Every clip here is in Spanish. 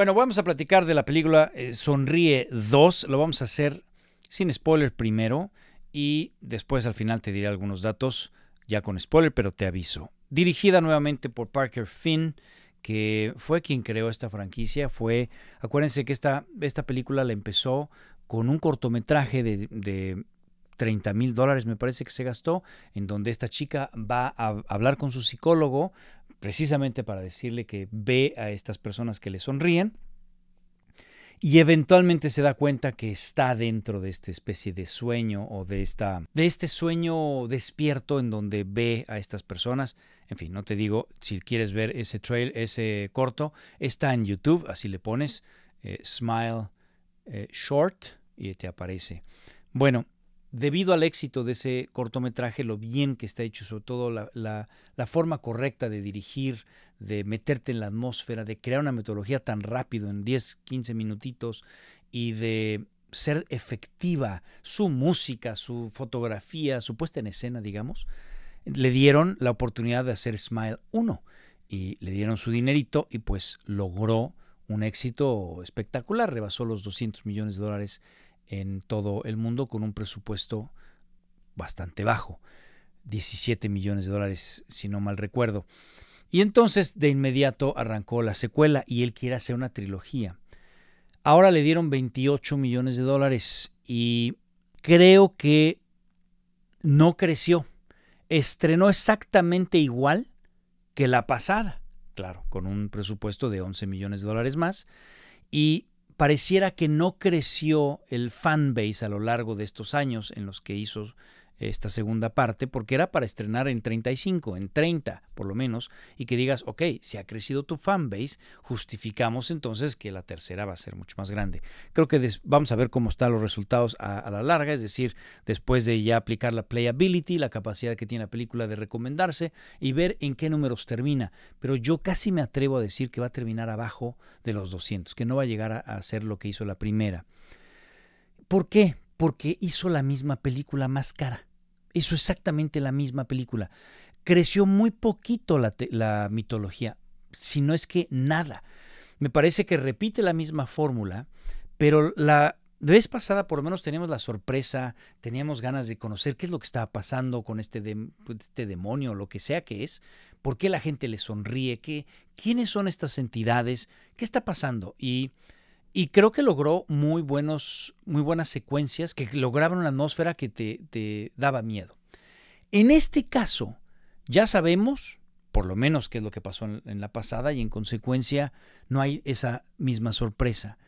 Bueno, vamos a platicar de la película eh, Sonríe 2. Lo vamos a hacer sin spoiler primero y después al final te diré algunos datos ya con spoiler, pero te aviso. Dirigida nuevamente por Parker Finn, que fue quien creó esta franquicia. Fue, acuérdense que esta, esta película la empezó con un cortometraje de, de 30 mil dólares, me parece que se gastó, en donde esta chica va a hablar con su psicólogo precisamente para decirle que ve a estas personas que le sonríen y eventualmente se da cuenta que está dentro de esta especie de sueño o de esta de este sueño despierto en donde ve a estas personas. En fin, no te digo si quieres ver ese trail, ese corto, está en YouTube, así le pones eh, Smile eh, Short y te aparece. Bueno, debido al éxito de ese cortometraje, lo bien que está hecho, sobre todo la, forma correcta de dirigir, de meterte en la atmósfera, de crear una metodología tan rápido, en 10, 15 minutitos, y de ser efectiva, su música, su fotografía, su puesta en escena, digamos, le dieron la oportunidad de hacer Smile 1 y le dieron su dinerito y pues logró un éxito espectacular, rebasó los 200 millones de dólares en todo el mundo con un presupuesto bastante bajo, 17 millones de dólares, si no mal recuerdo. Y entonces de inmediato arrancó la secuela y él quiere hacer una trilogía. Ahora le dieron 28 millones de dólares y creo que no creció. Estrenó exactamente igual que la pasada, claro, con un presupuesto de 11 millones de dólares más. Y pareciera que no creció el fanbase a lo largo de estos años en los que hizo esta segunda parte, porque era para estrenar en 35, en 30 por lo menos, y que digas, ok, si ha crecido tu fanbase, justificamos entonces que la tercera va a ser mucho más grande. Creo que vamos a ver cómo están los resultados a, la larga, es decir, después de ya aplicar la playability, la capacidad que tiene la película de recomendarse y ver en qué números termina. Pero yo casi me atrevo a decir que va a terminar abajo de los 200, que no va a llegar a, hacer ser lo que hizo la primera. ¿Por qué? Porque hizo la misma película más cara es exactamente la misma película. Creció muy poquito la, la mitología, si no es que nada. Me parece que repite la misma fórmula, pero la vez pasada por lo menos teníamos la sorpresa, teníamos ganas de conocer qué es lo que estaba pasando con este, pues, este demonio, lo que sea que es, por qué la gente le sonríe, qué, quiénes son estas entidades, qué está pasando. Y y creo que logró muy, buenos, muy buenas secuencias que lograban una atmósfera que te, daba miedo. En este caso, ya sabemos, por lo menos qué es lo que pasó en, la pasada, y en consecuencia no hay esa misma sorpresa.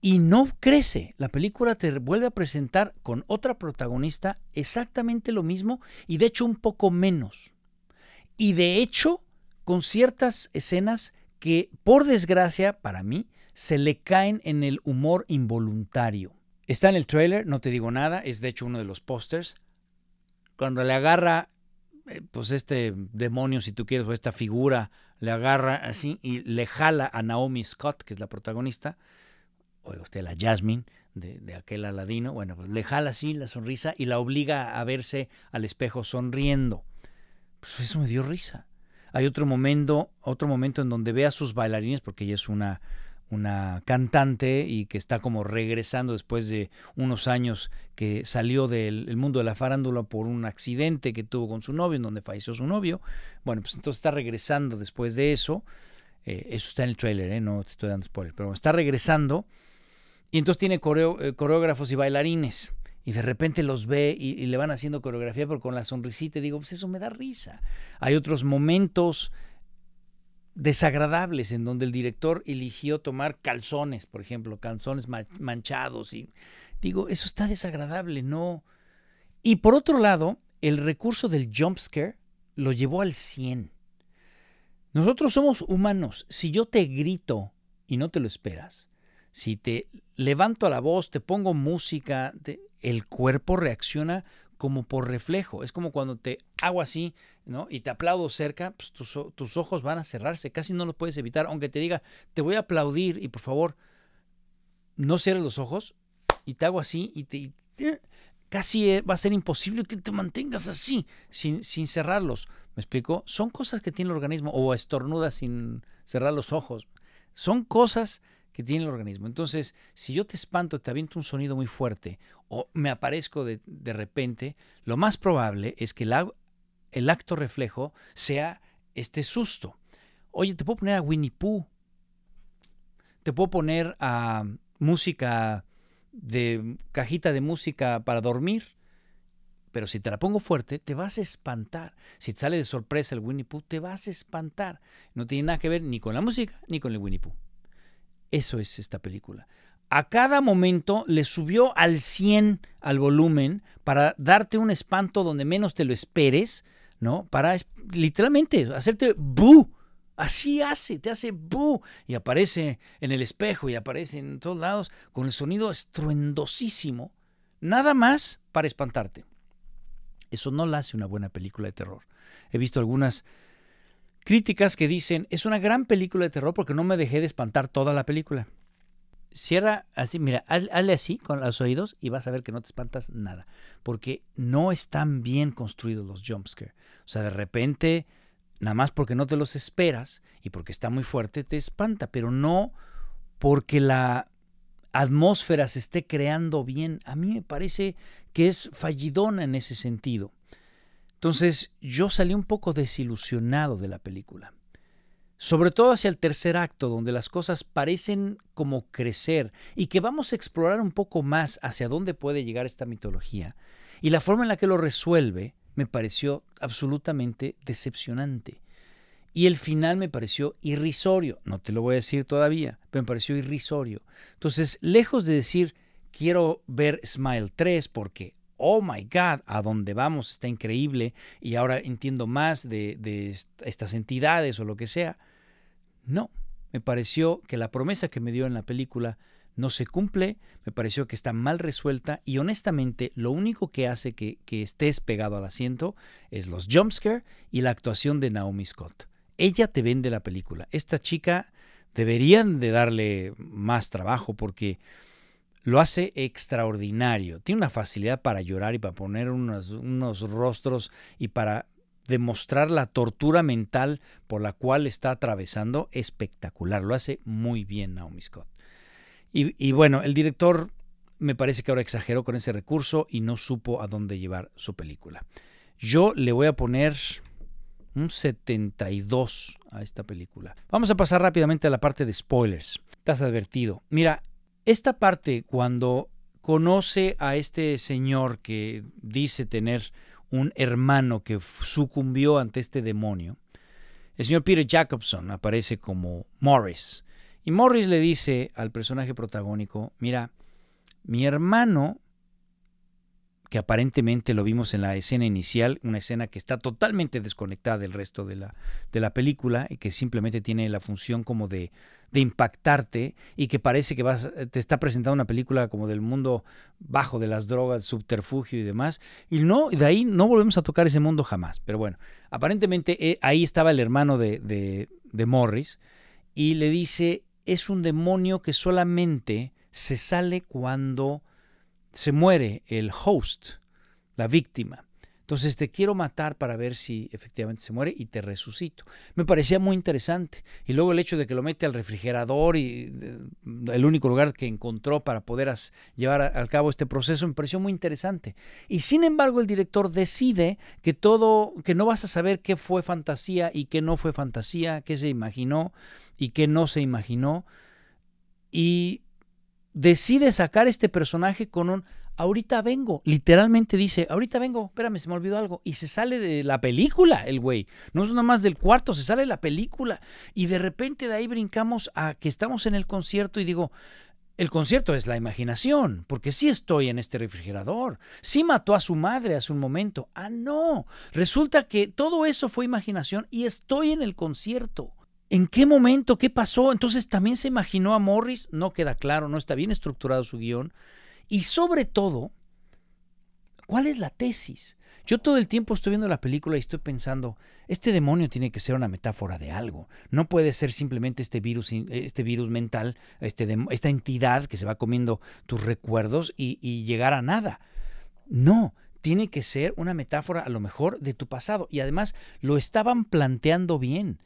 Y no crece. La película te vuelve a presentar con otra protagonista exactamente lo mismo y de hecho un poco menos. Y de hecho, con ciertas escenas que, por desgracia, para mí, se le caen en el humor involuntario. Está en el trailer, no te digo nada, es de hecho uno de los pósters. Cuando le agarra, eh, pues este demonio, si tú quieres, o esta figura, le agarra así y le jala a Naomi Scott, que es la protagonista, o usted la Jasmine, de, aquel aladino, bueno, pues le jala así la sonrisa y la obliga a verse al espejo sonriendo. Pues eso me dio risa. Hay otro momento, otro momento en donde ve a sus bailarines, porque ella es una una cantante y que está como regresando después de unos años que salió del mundo de la farándula por un accidente que tuvo con su novio, en donde falleció su novio. Bueno, pues entonces está regresando después de eso. Eh, eso está en el trailer, ¿eh? no te estoy dando spoilers, pero está regresando y entonces tiene eh, coreógrafos y bailarines. Y de repente los ve y, le van haciendo coreografía, pero con la sonrisita, y digo, pues eso me da risa. Hay otros momentos desagradables en donde el director eligió tomar calzones, por ejemplo, calzones manchados y digo, eso está desagradable, no. Y por otro lado, el recurso del jump scare lo llevó al 100. Nosotros somos humanos, si yo te grito y no te lo esperas, si te levanto la voz, te pongo música, el cuerpo reacciona como por reflejo. Es como cuando te hago así, ¿no? Y te aplaudo cerca, pues, tus, tus, ojos van a cerrarse, casi no lo puedes evitar, aunque te diga, te voy a aplaudir y por favor, no cierres los ojos y te hago así y te... Eh, casi eh, va a ser imposible que te mantengas así, sin, sin cerrarlos. ¿Me explico? Son cosas que tiene el organismo, o estornuda sin cerrar los ojos. Son cosas que tiene el organismo. Entonces, si yo te espanto, te aviento un sonido muy fuerte o me aparezco de, repente, lo más probable es que el, el acto reflejo sea este susto. Oye, te puedo poner a Winnie Pooh, te puedo poner a música de cajita de música para dormir, pero si te la pongo fuerte, te vas a espantar. Si te sale de sorpresa el Winnie Pooh, te vas a espantar. No tiene nada que ver ni con la música ni con el Winnie Pooh. Eso es esta película. A cada momento le subió al 100 al volumen para darte un espanto donde menos te lo esperes, ¿no? Para literalmente hacerte bu. Así hace, te hace bu. Y aparece en el espejo y aparece en todos lados con el sonido estruendosísimo. Nada más para espantarte. Eso no lo hace una buena película de terror. He visto algunas críticas que dicen, es una gran película de terror porque no me dejé de espantar toda la película. Cierra así, mira, hazle así con los oídos y vas a ver que no te espantas nada, porque no están bien construidos los jumpscare. O sea, de repente, nada más porque no te los esperas y porque está muy fuerte, te espanta, pero no porque la atmósfera se esté creando bien. A mí me parece que es fallidona en ese sentido. Entonces yo salí un poco desilusionado de la película. Sobre todo hacia el tercer acto, donde las cosas parecen como crecer y que vamos a explorar un poco más hacia dónde puede llegar esta mitología. Y la forma en la que lo resuelve me pareció absolutamente decepcionante. Y el final me pareció irrisorio, no te lo voy a decir todavía, pero me pareció irrisorio. Entonces, lejos de decir, quiero ver Smile 3 porque oh my God, a dónde vamos está increíble y ahora entiendo más de, estas entidades o lo que sea. No, me pareció que la promesa que me dio en la película no se cumple, me pareció que está mal resuelta y honestamente lo único que hace que, estés pegado al asiento es los jumpscare y la actuación de Naomi Scott. Ella te vende la película. Esta chica deberían de darle más trabajo porque lo hace extraordinario. Tiene una facilidad para llorar y para poner unos, rostros y para demostrar la tortura mental por la cual está atravesando espectacular. Lo hace muy bien Naomi Scott. Y, bueno, el director me parece que ahora exageró con ese recurso y no supo a dónde llevar su película. Yo le voy a poner un 72 a esta película. Vamos a pasar rápidamente a la parte de spoilers. Estás advertido. Mira, esta parte, cuando conoce a este señor que dice tener un hermano que sucumbió ante este demonio, el señor Peter Jacobson aparece como Morris. Y Morris le dice al personaje protagónico, mira, mi hermano que aparentemente lo vimos en la escena inicial, una escena que está totalmente desconectada del resto de la, de la película y que simplemente tiene la función como de, de impactarte y que parece que vas, te está presentando una película como del mundo bajo de las drogas, subterfugio y demás. Y no, de ahí no volvemos a tocar ese mundo jamás. Pero bueno, aparentemente eh, ahí estaba el hermano de, de Morris y le dice, es un demonio que solamente se sale cuando se muere el host, la víctima. Entonces te quiero matar para ver si efectivamente se muere y te resucito. Me parecía muy interesante. Y luego el hecho de que lo mete al refrigerador y eh, el único lugar que encontró para poder llevar al cabo este proceso me pareció muy interesante. Y sin embargo el director decide que todo, que no vas a saber qué fue fantasía y qué no fue fantasía, qué se imaginó y qué no se imaginó. Y decide sacar este personaje con un ahorita vengo. Literalmente dice, ahorita vengo, espérame, se me olvidó algo. Y se sale de la película el güey. No es nada más del cuarto, se sale de la película. Y de repente de ahí brincamos a que estamos en el concierto y digo, el concierto es la imaginación, porque sí estoy en este refrigerador. Sí mató a su madre hace un momento. Ah, no. Resulta que todo eso fue imaginación y estoy en el concierto. ¿En qué momento? ¿Qué pasó? Entonces también se imaginó a Morris, no queda claro, no está bien estructurado su guión. Y sobre todo, ¿cuál es la tesis? Yo todo el tiempo estoy viendo la película y estoy pensando, este demonio tiene que ser una metáfora de algo. No puede ser simplemente este virus, este virus mental, este esta entidad que se va comiendo tus recuerdos y llegar a nada. No, tiene que ser una metáfora a lo mejor de tu pasado. Y además lo estaban planteando bien.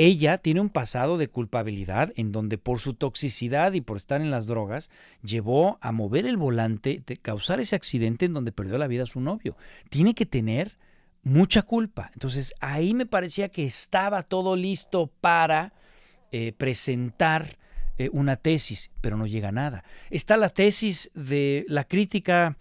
Ella tiene un pasado de culpabilidad en donde por su toxicidad y por estar en las drogas llevó a mover el volante, de causar ese accidente en donde perdió la vida a su novio. Tiene que tener mucha culpa. Entonces ahí me parecía que estaba todo listo para eh, presentar eh, una tesis, pero no llega a nada. Está la tesis de la crítica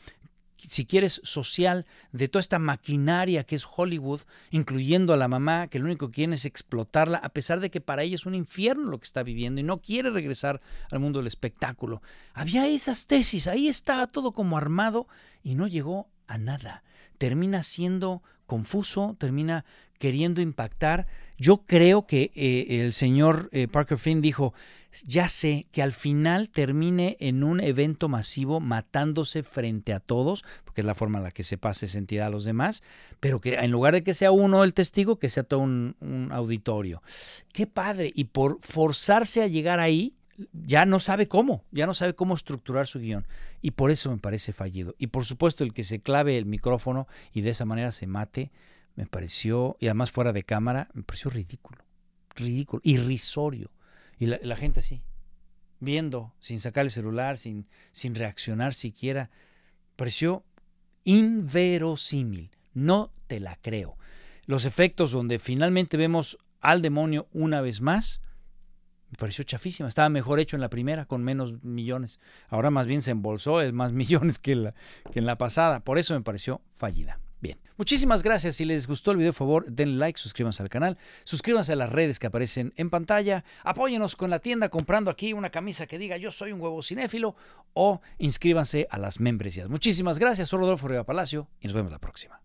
si quieres, social, de toda esta maquinaria que es Hollywood, incluyendo a la mamá, que lo único que quiere es explotarla, a pesar de que para ella es un infierno lo que está viviendo y no quiere regresar al mundo del espectáculo. Había esas tesis, ahí estaba todo como armado y no llegó a nada. Termina siendo confuso, termina queriendo impactar. Yo creo que eh, el señor eh, Parker Finn dijo, ya sé que al final termine en un evento masivo matándose frente a todos, porque es la forma en la que se pasa esa entidad a los demás, pero que en lugar de que sea uno el testigo, que sea todo un, auditorio. Qué padre. Y por forzarse a llegar ahí, ya no sabe cómo, ya no sabe cómo estructurar su guión. Y por eso me parece fallido. Y por supuesto, el que se clave el micrófono y de esa manera se mate, me pareció, y además fuera de cámara, me pareció ridículo. Ridículo, irrisorio. Y la, gente así, viendo, sin sacar el celular, sin, sin reaccionar siquiera. Pareció inverosímil. No te la creo. Los efectos donde finalmente vemos al demonio una vez más, me pareció chafísima. Estaba mejor hecho en la primera, con menos millones. Ahora más bien se embolsó, es más millones que, la, que en la pasada. Por eso me pareció fallida. Bien, muchísimas gracias. Si les gustó el video, por favor, den like, suscríbanse al canal, suscríbanse a las redes que aparecen en pantalla, apóyenos con la tienda comprando aquí una camisa que diga yo soy un huevo cinéfilo o inscríbanse a las membresías. Muchísimas gracias, soy Rodolfo Riva Palacio y nos vemos la próxima.